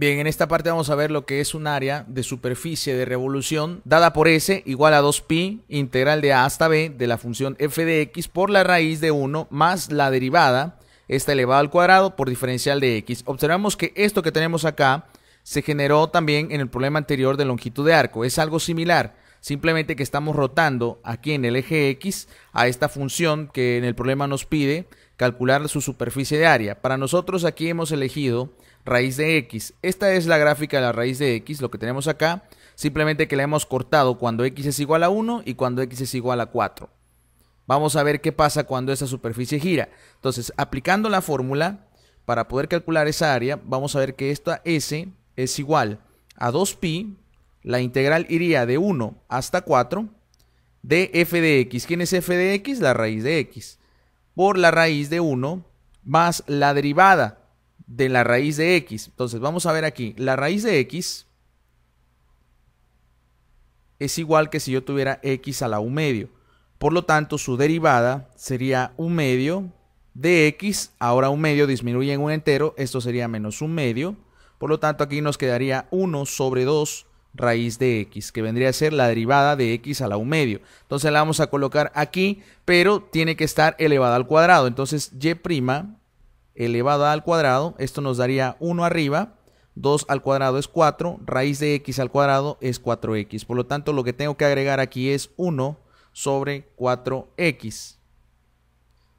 Bien, en esta parte vamos a ver lo que es un área de superficie de revolución dada por S igual a 2pi integral de A hasta B de la función f de x por la raíz de 1 más la derivada, esta elevada al cuadrado por diferencial de x. Observamos que esto que tenemos acá se generó también en el problema anterior de longitud de arco. Es algo similar. Simplemente que estamos rotando aquí en el eje X a esta función que en el problema nos pide calcular su superficie de área. Para nosotros aquí hemos elegido raíz de X. Esta es la gráfica de la raíz de X, lo que tenemos acá. Simplemente que la hemos cortado cuando X es igual a 1 y cuando X es igual a 4. Vamos a ver qué pasa cuando esa superficie gira. Entonces, aplicando la fórmula para poder calcular esa área, vamos a ver que esta S es igual a 2pi la integral iría de 1 hasta 4 de f de x. ¿Quién es f de x? La raíz de x. Por la raíz de 1 más la derivada de la raíz de x. Entonces vamos a ver aquí, la raíz de x es igual que si yo tuviera x a la 1 medio. Por lo tanto, su derivada sería 1 medio de x. Ahora 1 medio disminuye en un entero, esto sería menos 1 medio. Por lo tanto, aquí nos quedaría 1 sobre 2 raíz de x, que vendría a ser la derivada de x a la 1 medio. Entonces la vamos a colocar aquí, pero tiene que estar elevada al cuadrado. Entonces y' elevada al cuadrado, esto nos daría 1 arriba, 2 al cuadrado es 4, raíz de x al cuadrado es 4x. Por lo tanto, lo que tengo que agregar aquí es 1 sobre 4x,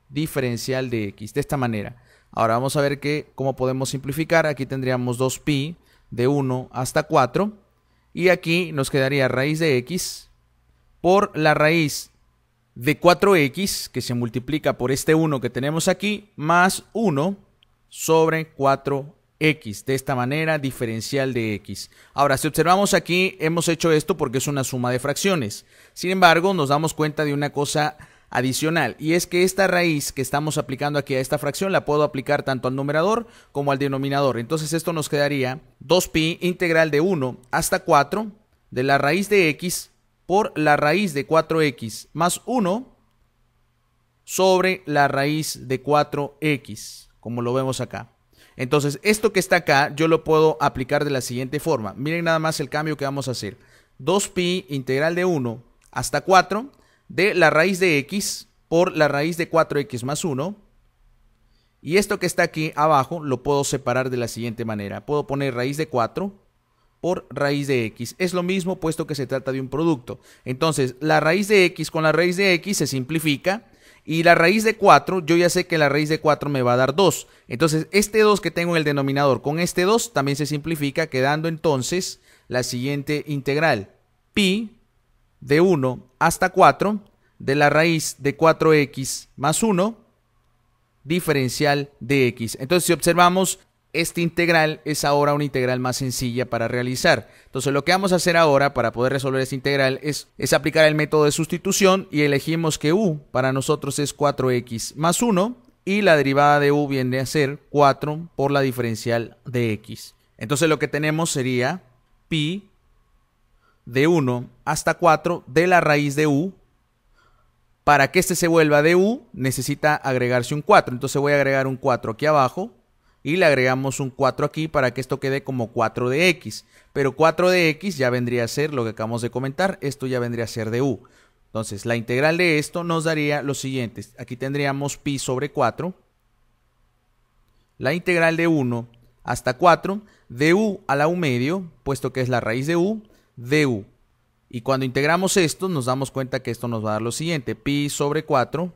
diferencial de x, de esta manera. Ahora vamos a ver que, cómo podemos simplificar. Aquí tendríamos 2pi de 1 hasta 4 y aquí nos quedaría raíz de x por la raíz de 4x, que se multiplica por este 1 que tenemos aquí, más 1 sobre 4x. De esta manera, diferencial de x. Ahora, si observamos aquí, hemos hecho esto porque es una suma de fracciones. Sin embargo, nos damos cuenta de una cosa adicional. Y es que esta raíz que estamos aplicando aquí a esta fracción la puedo aplicar tanto al numerador como al denominador. Entonces esto nos quedaría 2pi integral de 1 hasta 4 de la raíz de x por la raíz de 4x más 1 sobre la raíz de 4x, como lo vemos acá. Entonces, esto que está acá, yo lo puedo aplicar de la siguiente forma. Miren nada más el cambio que vamos a hacer. 2pi integral de 1 hasta 4 de la raíz de x por la raíz de 4x más 1. Y esto que está aquí abajo lo puedo separar de la siguiente manera. Puedo poner raíz de 4 por raíz de x. Es lo mismo puesto que se trata de un producto. Entonces, la raíz de x con la raíz de x se simplifica. Y la raíz de 4, yo ya sé que la raíz de 4 me va a dar 2. Entonces, este 2 que tengo en el denominador con este 2 también se simplifica, quedando entonces la siguiente integral. Pi de 1 hasta 4 de la raíz de 4x más 1 diferencial de x. Entonces, si observamos, esta integral es ahora una integral más sencilla para realizar. Entonces, lo que vamos a hacer ahora para poder resolver esta integral es, es aplicar el método de sustitución y elegimos que u para nosotros es 4x más 1 y la derivada de u viene a ser 4 por la diferencial de x. Entonces, lo que tenemos sería pi de 1 hasta 4 de la raíz de u. Para que este se vuelva de u, necesita agregarse un 4. Entonces voy a agregar un 4 aquí abajo y le agregamos un 4 aquí para que esto quede como 4 de x. Pero 4 de x ya vendría a ser lo que acabamos de comentar, esto ya vendría a ser de u. Entonces la integral de esto nos daría lo siguiente. Aquí tendríamos pi sobre 4. La integral de 1 hasta 4 de u a la u medio, puesto que es la raíz de u, u, Y cuando integramos esto, nos damos cuenta que esto nos va a dar lo siguiente. Pi sobre 4.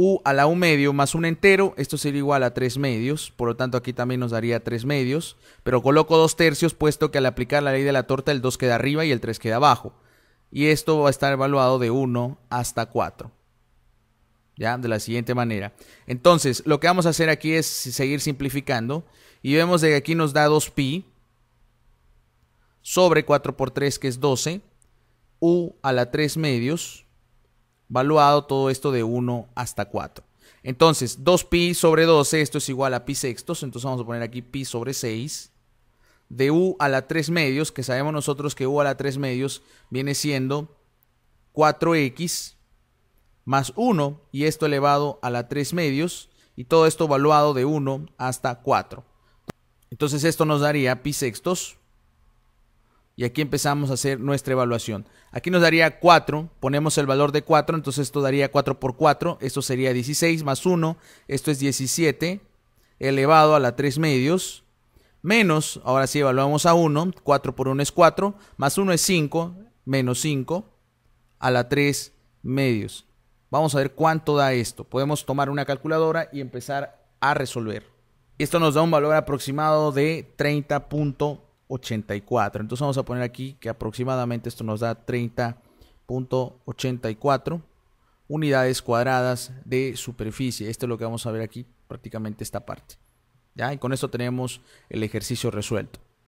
U a la 1 medio más 1 entero. Esto sería igual a 3 medios. Por lo tanto, aquí también nos daría 3 medios. Pero coloco 2 tercios, puesto que al aplicar la ley de la torta, el 2 queda arriba y el 3 queda abajo. Y esto va a estar evaluado de 1 hasta 4. ¿Ya? De la siguiente manera. Entonces, lo que vamos a hacer aquí es seguir simplificando. Y vemos de que aquí nos da 2pi sobre 4 por 3 que es 12, u a la 3 medios, valuado todo esto de 1 hasta 4. Entonces, 2pi sobre 12, esto es igual a pi sextos, entonces vamos a poner aquí pi sobre 6, de u a la 3 medios, que sabemos nosotros que u a la 3 medios viene siendo 4x más 1, y esto elevado a la 3 medios, y todo esto evaluado de 1 hasta 4. Entonces esto nos daría pi sextos y aquí empezamos a hacer nuestra evaluación. Aquí nos daría 4, ponemos el valor de 4, entonces esto daría 4 por 4, esto sería 16 más 1, esto es 17 elevado a la 3 medios, menos, ahora sí evaluamos a 1, 4 por 1 es 4, más 1 es 5, menos 5 a la 3 medios. Vamos a ver cuánto da esto. Podemos tomar una calculadora y empezar a resolver. Esto nos da un valor aproximado de 30. 84. Entonces vamos a poner aquí que aproximadamente esto nos da 30.84 unidades cuadradas de superficie. Esto es lo que vamos a ver aquí, prácticamente esta parte. ¿Ya? Y con esto tenemos el ejercicio resuelto.